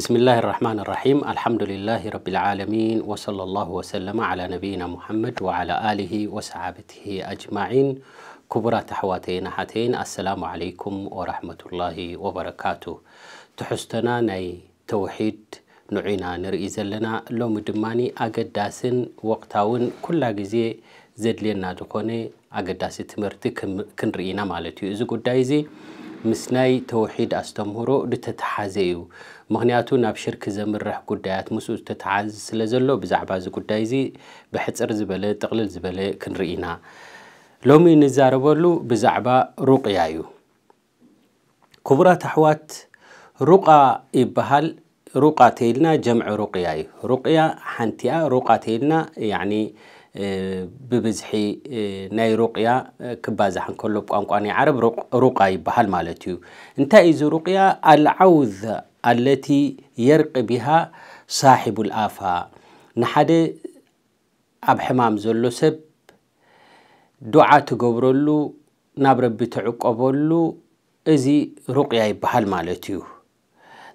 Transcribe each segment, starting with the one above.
بسم الله الرحمن الرحيم الحمد لله رب العالمين وصلى الله وسلم على نبينا محمد وعلى آله وصحابته أجمعين كبرى تحواتين حتين السلام عليكم ورحمة الله وبركاته تحستنا ناي توحيد نعينا نرئي لنا لو مدماني أقداسن وقتاون كل جزي زدلنا دقوني أقداس تمرتي كنرئينا مالتي إذا قد ምስ ናይ ተውሒድ ኣስተምህሮ ድተተሓዘ እዩ ምክንያቱ ናብ ሽርክ ዘምርሕ ጉዳያት ምስኡ ዝተተሓዝ ስለ ዘሎ ብዛዕባ እዚ ጉዳይ እዚ ብሕፅር ዝበለ ጥቕልል ዝበለ ክንርኢ ኢና ሎሚ ንዛረበሉ ብዛዕባ ሩቅያ እዩ ክቡራት ኣሕዋት ሩቃ ይበሃል ሩቃ ተይልና ጀምዒ ሩቅያ እዩ ሩቅያ ሓንቲያ ሩቃ ተይልና ብብዝሒ ናይ ሩቕያ ክባዛሕ እንከሎ ብቋንቋ ናይ ዓረብ ሩቃ ይበሃል ማለት እዩ እንታይ እዩ እዚ ሩቕያ አልዓውዝ ኣለቲ የርቂ ቢሃ ሳሒቡ ልኣፋ ንሓደ ኣብ ሕማም ዘሎ ሰብ ዱዓ ትገብረሉ ናብ ረቢ ትዕቀበሉ እዚ ሩቕያ ይበሃል ማለት እዩ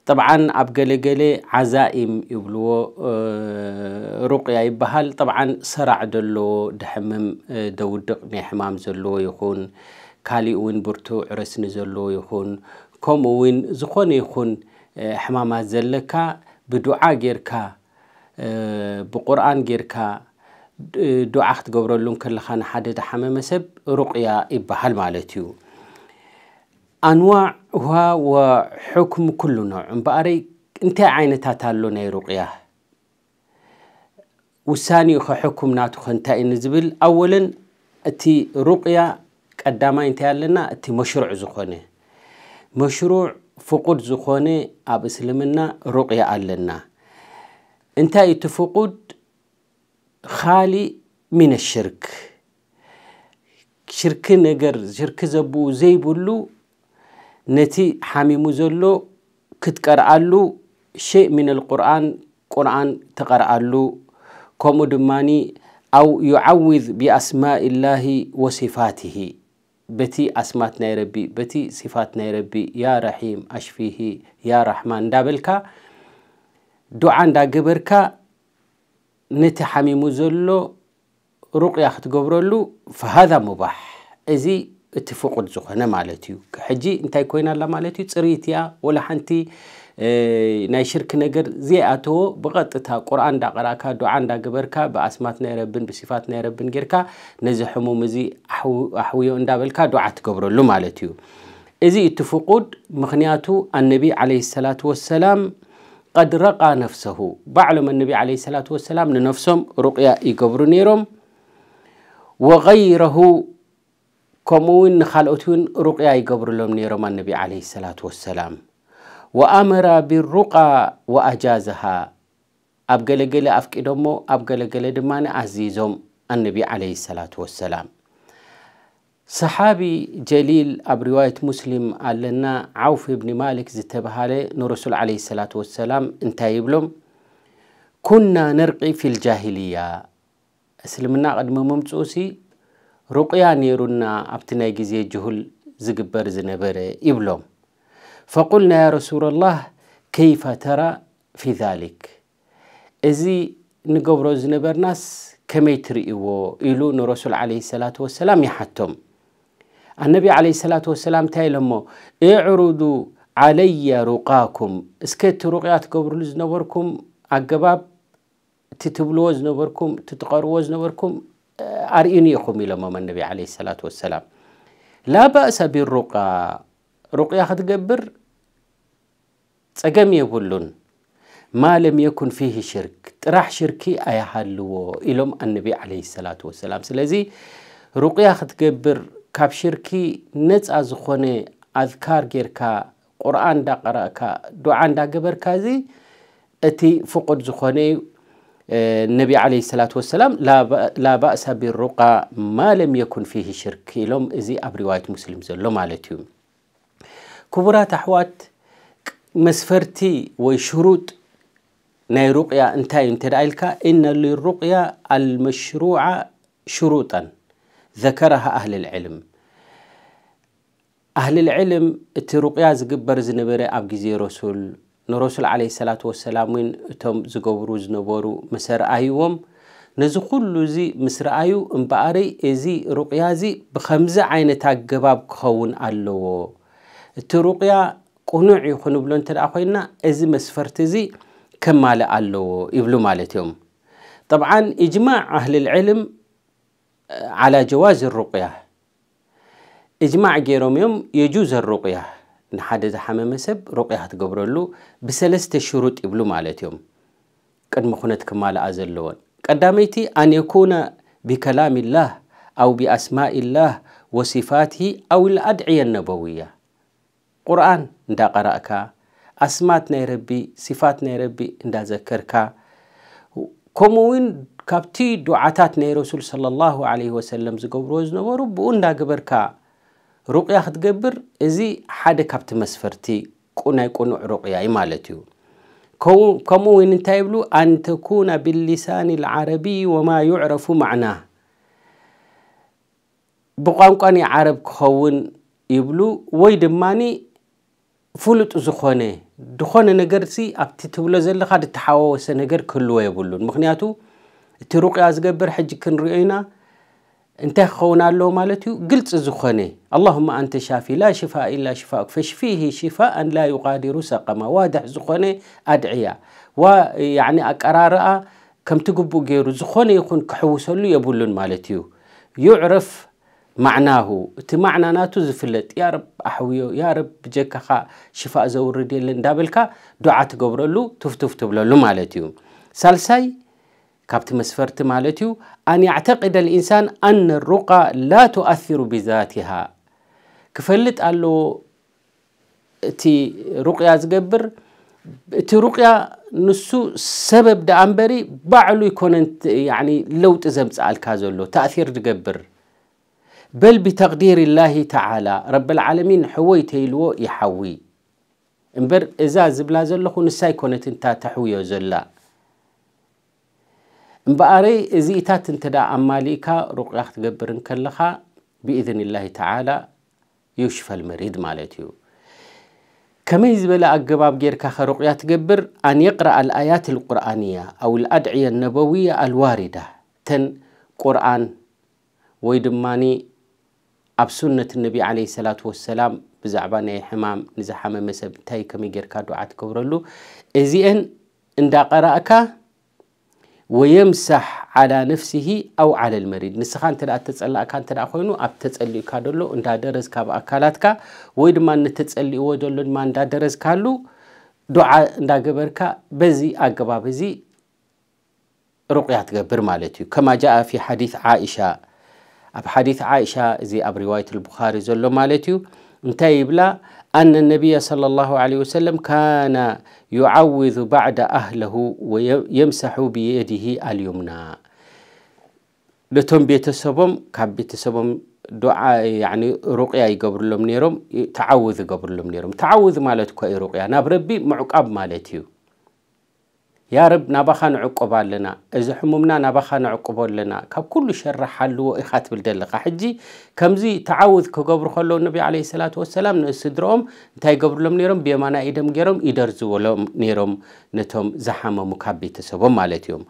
طبعا اب قلقلي عزائم يبلو آه، رقيه يبهال طبعا سرع دلو دحمم آه، دودق ني حمام زلو يكون كالي وين برتو عرسن زلو يكون كم وين زخون يكون آه، حمامات زلكا بدعاء غيركا بقرآن غيركا دعاء ክትገብረሉን ከለኻ ንሓደ ተሓመመ ሰብ ሩቕያ ይበሃል ማለት እዩ ኣንዋዕ هو وحكم كل نوع بأري انت عين تاتالو نيروقيا وساني حكم ناتو خنتا نزبل أولا أتي رقيا قداما انت لنا أتي مشروع زخوني مشروع فقود زخوني أب إسلامنا رقيا لنا انت يتفقد خالي من الشرك شرك نجر شرك زبو زي بلو ነቲ ሓሚሙ ዘሎ ክትቀርኣሉ ሸይ ምን ልቁርኣን ቁርኣን ተቐርኣሉ ከምኡ ድማኒ ኣው ዩዓውዝ ብኣስማኢ ላሂ ወሲፋትሂ በቲ ኣስማት ናይ ረቢ በቲ ሲፋት ናይ ረቢ ያ ረሒም ኣሽፊሂ ያ ራሕማን እንዳበልካ ዱዓ እንዳገበርካ ነቲ ሓሚሙ ዘሎ ሩቕያ ክትገብረሉ ፈሃذ ሙባሕ እዚ اتفاقات زخنة مالتيو حجي انتي كوينا لا مالتيو تريتيا ولا حنتي ናይ ሽርክ ነገር ዘይኣተዎ ብቐጥታ ቁርኣን እንዳቐራእካ ዱዓ እንዳገበርካ ብኣስማት ናይ ረብን ብሲፋት ናይ ረብን ጌርካ ነዚ ሕሙም እዚ ኣሕውዮ እንዳበልካ ዱዓ ትገብረሉ ማለት እዩ እዚ እቲ ፍቁድ ምክንያቱ ኣነቢ ዓለ ሰላት ወሰላም ቀድ ረቃ ነፍሰሁ ባዕሎም ኣነቢ ዓለ ሰላት ወሰላም ንነፍሶም ሩቅያ ይገብሩ ነይሮም ወገይረሁ ከምኡውን ንኻልኦት እውን ሩቕያ ይገብርሎም ነይሮም ኣነቢ ዓለህ ሰላት ወሰላም ወኣመራ ቢሩቃ ወኣጃዝሃ ኣብ ገለገለ ኣፍቂዶሞ ኣብ ገለገለ ድማ ኣዚዞም ኣነቢ ዓለህ ሰላት ወሰላም ሰሓቢ ጀሊል ኣብ ሪዋየት ሙስሊም ኣለና ዓውፍ እብኒ ማሊክ ዝተባሃለ ንረሱል ዓለህ ሰላት ወሰላም እንታይ ይብሎም ኩና ነርቂ ፊ ልጃሂልያ እስልምና ቅድሚ መምፅኡ ሲ رقيا نيرنا أبتنا جزي جهل زقبر زنبر إبلوم فقلنا يا رسول الله كيف ترى في ذلك ازي نقبرو زنبر ناس كمي ترئيو إلو نرسول عليه الصلاة والسلام يحتم النبي عليه الصلاة والسلام تايلمو اعرضوا علي رقاكم اسكت رقيات قبرو زنبركم أقباب تتبلوز نبركم تتقروز نبركم አርኢኒ ኢኹም ኢሎሞም ነቢ ዓለይሂ ሰላቱ ወሰላም ላ ባእሰ ቢሩቃ ሩቅያ ክትገብር ፀገም የብሉን ማ ለም የኩን ፊህ ሽርክ ጥራሕ ሽርኪ ኣያሃልዎ ኢሎም ኣነቢ ዓለይሂ ሰላቱ ወሰላም ስለዚ ሩቅያ ክትገብር ካብ ሽርኪ ነፃ ዝኾነ ኣዝካር ጌርካ ቁርኣን እንዳቀረእካ ዱዓ እንዳገበርካ እዚ እቲ ፍቁድ ዝኾነ እዩ النبي عليه الصلاة والسلام لا بأس بالرقى ما لم يكن فيه شرك لهم إزي أب رواية مسلم زلو مالتهم كبرات أحوات مسفرتي وشروط ناي رقيا انتاي انتدايلك إن للرقيا المشروعة شروطا ذكرها أهل العلم أهل العلم ترقيا زقبر زنبري أب رسول ንረሱል ዓለ ሰላት ወሰላም እውን እቶም ዝገብሩ ዝነበሩ ምስ ረኣይዎም ነዚ ኩሉ እዚ ምስ ረኣዩ እምበኣረይ እዚ ሩቕያ እዚ ብከምዚ ዓይነት ኣገባብ ክኸውን ኣለዎ እቲ ሩቕያ ቁኑዕ እዩ ክንብሎ እንተ ደኣ ኮይንና እዚ መስፈርቲ እዚ ከማልእ ኣለዎ ይብሉ ማለት እዮም ጠብዓ እጅማዕ ኣህሊ ልዕልም ዓላ ጀዋዝ ሩቕያ እጅማዕ ገይሮም እዮም የጁዝ ሩቕያ ንሓደ ዝሓመመ ሰብ ረቑያ ክትገብረሉ ብሰለስተ ሽሩጥ ይብሉ ማለት እዮም ቅድሚ ኩነት ክማልኣ ዘለዎን ቀዳመይቲ ኣን የኩነ ብከላም ላህ ኣው ብኣስማኢ ላህ ወሲፋትሂ ኣው ልኣድዕየ ነበውያ ቁርኣን እንዳቐራእካ ኣስማት ናይ ረቢ ሲፋት ናይ ረቢ እንዳዘከርካ ከምኡ እውን ካብቲ ዱዓታት ናይ ረሱል صለ ላሁ ለ ወሰለም ዝገብርዎ ዝነበሩ ብኡ እንዳገበርካ رقيا ختقبر إزي حدا كابت مسفرتي كنا يكون رقيا إمالتيو كمو ينتايبلو أن تكون باللسان العربي وما يعرف معناه بقانقاني عرب كخون يبلو ويدماني فلط زخونه دخونه نجر أبتي تبلو زل خاد تحاوس نجر كله يبلون مخنياتو تروق يازجبر حج كن رئينا انت خونا لو مالتيو قلت زخني اللهم أنت شافي لا شفاء إلا شفاءك فاشفيه شفاء لا يغادر سقما وادح زخني أدعيا ويعني أقرارا كم تقبو غيرو زخني يكون كحوسلو يبولن مالتيو يعرف معناه እቲ ናቱ زفلت يا رب احويو يا رب ብጀካኻ ሽፋእ ዘውርድ የለን እንዳበልካ ዱዓ ትገብረሉ ትፍትፍ ትብለሉ ማለት كابت مسفرت مالتيو أن يعتقد الإنسان أن الرقى لا تؤثر بذاتها كفلت قالو تي رقيا زقبر تي رقيا نسو سبب دا أمبري بعلو يكون يعني لو تزمت على الكازولو تأثير دقبر بل بتقدير الله تعالى رب العالمين حوي تيلو يحوي إمبر إذا زبلا زلو نسا يكون تنتا تحوي زلو እምበኣረይ እዚኢታት እንተ ደኣ ኣማሊእካ ሩቕያ ክትገብርን ከለኻ ብኢዝን ላሂ ተዓላ ይሽፈል መሪድ ማለት እዩ كما يزبل أجباب غير كخرقية تقبر أن يقرأ الآيات القرآنية أو الأدعية النبوية الواردة تن قرآن ويدماني أب سنة النبي عليه الصلاة والسلام بزعبان حمام نزحام مسب تاي كمي غير كدعاء تكبرلو إزيئن إن دا قرأك ወየምሳሕ ዓላ ነፍሲሂ ኣው ዓላ ልመሪድ ንስኻ እንተ ተፀላእካ እንተ ኮይኑ ኣብ ተፀሊኡካ ደሎ እንዳደረዝካ ኣብ ወይ ድማ ነተፀሊእዎ ደሎ ድማ እንዳደረዝካሉ ዱዓ እንዳገበርካ በዚ ኣገባብ እዚ ሩቕያ ትገብር ማለት እዩ ከማ ጃኣ ፊ ሓዲث ዓኢሻ ኣብ ሓዲث ዓኢሻ እዚ ኣብ ሪዋየት ልቡኻሪ ዘሎ ማለት እዩ انتهي بلا أن النبي صلى الله عليه وسلم كان يعوذ بعد أهله ويمسح بيده اليمنى لتم بيتسبم كاب بيتسبم دعاء يعني رقية يقبر لهم نيرم تعوذ يقبر لهم نيرم تعوذ مالتك رقية ناب ربي معقاب مالتيو يا رب نبخان نعقب لنا إذا حممنا نبخان نعقب لنا كاب كل شر حلو إخات بالدلق حجي كمزي تعوذ كقبر خلو النبي عليه الصلاة والسلام نسدرهم تاي قبر لهم نيرم بيمانا إيدم جيرم إدرزو لهم نيرم نتهم زحمة مكابي تسبب مالتهم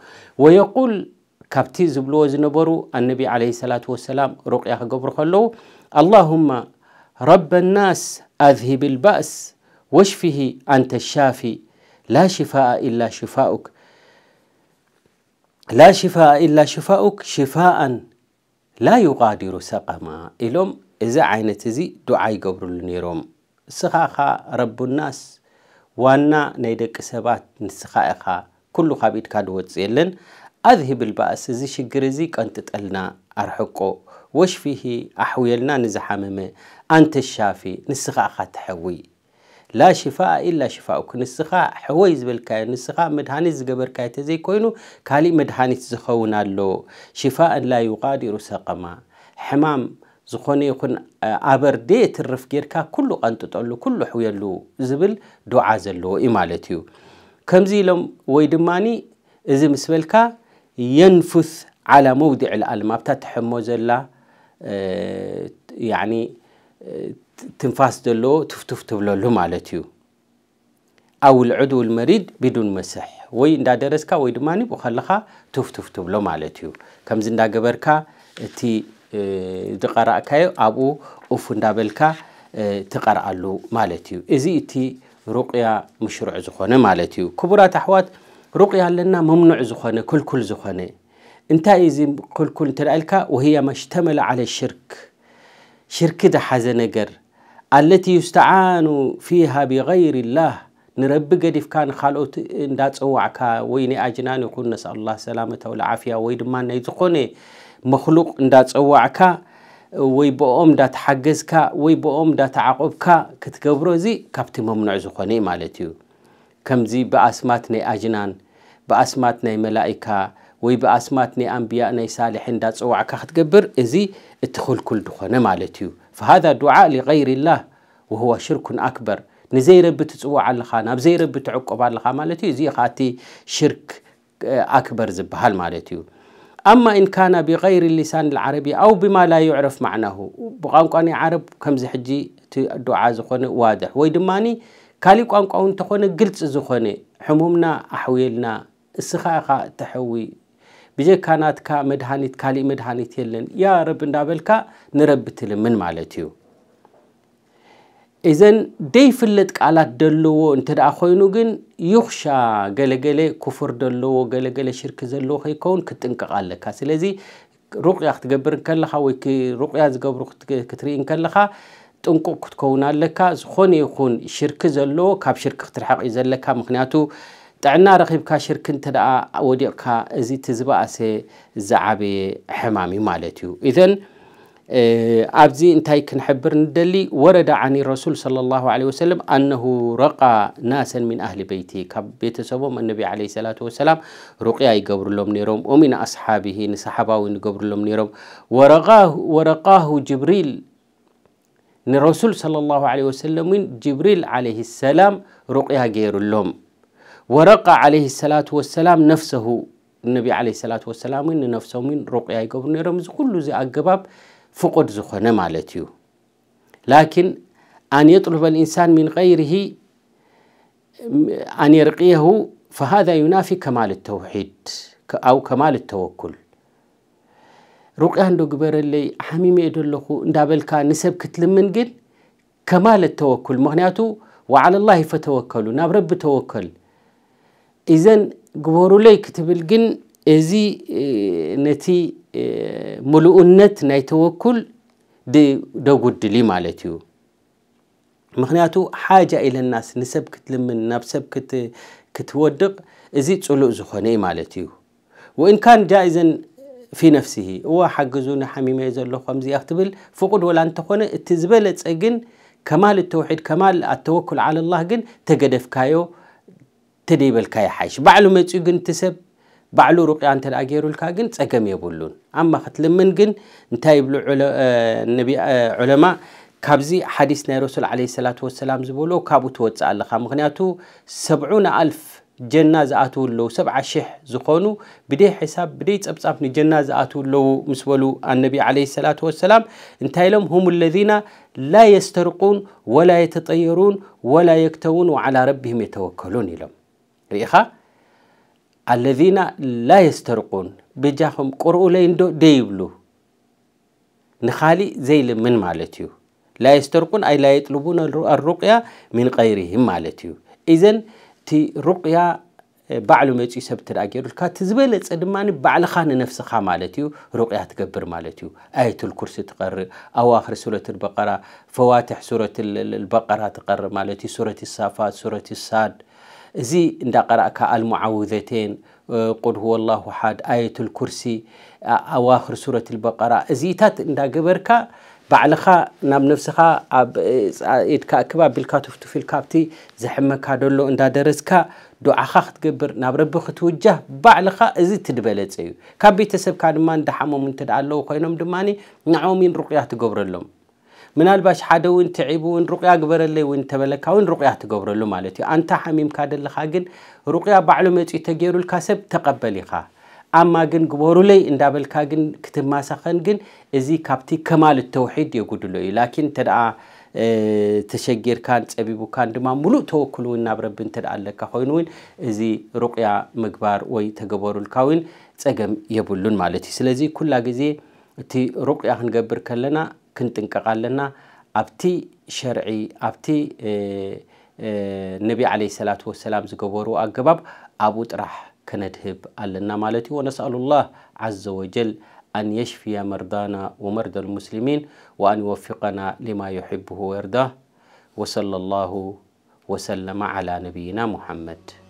ويقول كابتي زبلو زنبرو النبي عليه الصلاة والسلام رقيا قبر خلو اللهم رب الناس أذهب البأس واشفه أنت الشافي لا شفاء إلا شفاؤك لا شفاء إلا شفاؤك شفاء لا يغادر سقما إلهم إذا عينت زي دعاء قبر النيروم سخاخا رب الناس وانا نيدك سبات نسخاخا كل خابيد كادوت زيلن أذهب البأس زي شجر زي كنت تقلنا أرحقه وش فيه أحويلنا نزحممه أنت الشافي نسخاخا تحوي لا شفاء إلا شفاءك نسخة حويز بالكاي نسخة مدهاني زقبركاي تزي كوينو كالي مدهاني تزخون اللو شفاء لا يغادر سقما حمام ዝኾነ ይኹን ኣበርዴ ትርፍ ጌርካ ኩሉ ቐንጥጠሉ ኩሉ ሕውየሉ ዝብል ዱዓ ዘለዎ እዩ ማለት እዩ ከምዚ ኢሎም ወይ ድማኒ እዚ ምስ በልካ የንፉስ ዓላ መውዲዕ ልኣልም ኣብታ ተሕሞ ዘላ تنفاس دلو تفتف تبلو لهم على أو العدو المريض بدون مسح وي ندا درسكا وي دماني بخلخا تفتف تبلو على كم زندا قبركا تي دقارا كايو أبو أفن دابلكا تقرا له مالتيو إزي تي رقية مشروع زخونة مالتيو كبرات أحوات رقية لنا ممنوع زخونة كل كل زخونة انت إذا كل كل انت وهي ما على الشرك شرك ده حزنجر التي يستعان فيها بغير الله نربي قد كان خالوت اندات اوعكا ويني اجنان يكون نسال الله سلامة والعافية ويدما نيزقوني مخلوق اندات اوعكا ወይ ብኦም ዳተሓገዝካ ወይ ብኦም ዳተዓቆብካ ክትገብሮ እዚ ካብቲ መምኑዕ ዝኾነ ማለት እዩ ከምዚ ብኣስማት ናይ ኣጅናን ብኣስማት ናይ መላኢካ ወይ ብኣስማት ናይ ኣንብያ ናይ ሳልሒ እንዳፀዋዕካ ክትገብር እዚ እቲ ክልኩል ድኾነ ማለት እዩ فهذا دعاء لغير الله وهو شرك أكبر نزيرب تسوع الخان ناب زيرب على لخا مالتي زي خاتي شرك آه، أكبر زبهال مالتي أما إن كان بغير اللسان العربي أو بما لا يعرف معناه بقانق أنا عرب كم زحجي الدعاء زخون واضح ويدماني كالي قانق أون تخون قلت زخون حمومنا أحويلنا السخاء تحوي ብጀካናትካ መድሃኒት ካሊእ መድሃኒት የለን ያ ረብ እንዳበልካ ንረብ ትልምን ማለት እዩ እዘን ደይፍለጥ ቃላት ደለዎ እንተ ደኣ ኮይኑ ግን ይኹሻ ገለገለ ክፉር ደለዎ ገለገለ ሽርክ ዘለዎ ከይከውን ክጥንቀቕ ኣለካ ስለዚ ሩቅያ ክትገብር ከለካ ወይ ሩቅያ ዝገብሩ ክትርኢ ከለካ ጥንቁቅ ክትከውን ኣለካ ዝኾነ ይኹን ሽርክ ዘለዎ ካብ ሽርክ ክትርሐቕ እዩ ዘለካ ምክንያቱ طعنا رخيبكا شرك انت دا وديقكا ازي أسي زعبي حمامي مالتيو اذن أه أبزي انتاي كنحبر ندلي ورد عن الرسول صلى الله عليه وسلم أنه رقى ناسا من أهل بيته كبيت سبوم النبي عليه الصلاة والسلام رقيا يقبر لهم نيروم ومن أصحابه نسحبا ونقبر لهم نيروم ورقاه, ورقاه جبريل نرسول صلى الله عليه وسلم من جبريل عليه السلام رقيا غير لهم ورقى عليه الصلاة والسلام نفسه النبي عليه الصلاة والسلام إن نفسه من رقيا يقبر نيرم كل زي أقباب فقد زخنا مالتيو لكن أن يطلب الإنسان من غيره أن يرقيه فهذا ينافي كمال التوحيد أو كمال التوكل رقيه عنده قبر اللي حميمي يدل له ندابلك نسب كتلمن قل كمال التوكل مهنياته وعلى الله فتوكلوا ناب رب توكل ኢዘን ግበሩለይ ክትብል ግን እዚ ነቲ ሙሉእነት ናይ ተወኩል ደጉድል ማለት እዩ ምክንያቱ ሓጃ ኢለናስ ንሰብ ክትልምን ናብ ሰብ ክትወድቕ እዚ ፅሉእ ዝኾነ እዩ ማለት እዩ ወኢንካን ጃኢዘን ፊ ነፍሲሂ እዋ ሓግዙ ንሓሚመየ ዘሎ ከምዚኣ ክትብል ፍቁድ ወላ እንተኾነ እቲ ዝበለፀ ግን ከማል እተውሒድ ከማል ኣተወኩል ዓለ ላህ ግን ተገደፍካዮ ተደይበልካ ይሓይሽ ባዕሉ መፅኡ ግን እቲ ሰብ ባዕሉ ሩቅያ እንተ ደኣ ገይሩልካ ግን ፀገም የብሉን ኣማ ክትልምን ግን እንታይ ይብሉ ዑለማ ካብዚ ሓዲስ ናይ ረሱል ዓለ ሰላት ወሰላም ዝበሎ ካብኡ ትወፅእ ኣለኻ ምክንያቱ ሰብዑነ ኣልፍ ጀና ዝኣትው ኣለዉ ሰብዓ ሽሕ ዝኾኑ ብደይ ሕሳብ ብደይ ፀብጻብ ንጀና ዝኣትው ኣለዉ ምስ በሉ ኣነቢ ዓለ ሰላት ወሰላም እንታይ ኢሎም ሁም ለذና ላ የስተርቁን ወላ የተጠየሩን ወላ የክተውን ወዓላ ረቢህም የተወከሉን ኢሎም ርኢኻ ኣለذና ላ የስተርቁን ብጃኹም ቁርኡለይ ንዶ ደይብሉ ንኻሊእ ዘይልምን ማለት እዩ ላ የስተርቁን ኣይ ላ የጥልቡን ኣሩቅያ ምን ቀይሪህም ማለት እዩ እዘን እቲ ሩቅያ ባዕሉ መፅኡ ሰብ እትደኣ ገይሩልካ እቲ ዝበለፀ ድማ ባዕልኻ ንነፍስኻ ማለት እዩ ሩቕያ ትገብር ማለት እዩ ኣየቱል ኩርሲ ትቐርእ ኣዋኽሪ ሱረት በቀራ ፈዋትሕ ሱረት በቀራ ትቐርእ ማለት እዩ ሱረት ሳፋት ሱረት ሳድ እዚ እንዳቀረእካ ኣልሙዓውዘቴን ቁል ሁወ ላሁ ሓድ ኣየት ልኩርሲ ኣዋኽር ሱረት ልበቀራ እዚኢታት እንዳገበርካ ባዕልኻ ናብ ነፍስኻ ኣብ ኢድካ እክባ ኣቢልካ ትፍትፍ ኢልካ ኣብቲ ዘሕመካ ደሎ እንዳደረስካ ዱዓኻ ክትገብር ናብ ረቢ ክትውጃህ ባዕልኻ እዚ ትድበለፀ እዩ ካብ ቤተሰብካ ድማ እንዳሓመሙ እንትዳ ኣለዉ ኮይኖም ድማኒ ንዓኦም ሩቅያ ትገብረሎም ምናልባሽ ሓደ እውን ትዒቡ እውን ሩቅያ ግበረለይ እውን ተበለካ እውን ሩቅያ ትገብረሉ ማለት እዩ ኣንታ ሓሚምካ ደለካ ግን ሩቅያ ባዕሉ መፅኡ ተገይሩልካ ሰብ ተቐበል ኢኻ ኣማ ግን ግበሩለይ እንዳበልካ ግን ክትማሳኸን ግን እዚ ካብቲ ከማል ተውሒድ የጉድሎ እዩ ላኪን እተ ደኣ ተሸጊርካን ፀቢቡካን ድማ ሙሉእ ተወክል እውን ናብ ረቢ እንተ ደኣ ኣለካ ኮይኑ እውን እዚ ሩቅያ ምግባር ወይ ተገበሩልካ እውን ፀገም የብሉን ማለት እዩ ስለዚ ኩላ ግዜ እቲ ሩቅያ ክንገብር ከለና كنتن كقالنا أبتي شرعي أبتي نبي عليه الصلاة والسلام زكبرو أجباب أبو ترح كندهب قالنا مالتي ونسأل الله عز وجل أن يشفي مرضانا ومرضى المسلمين وأن يوفقنا لما يحبه ويرضاه وصلى الله وسلم على نبينا محمد